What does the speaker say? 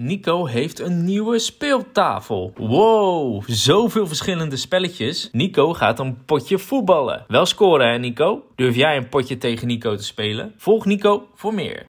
Nico heeft een nieuwe speeltafel. Wow, zoveel verschillende spelletjes. Nico gaat een potje voetballen. Wel scoren hè Nico? Durf jij een potje tegen Nico te spelen? Volg Nico voor meer.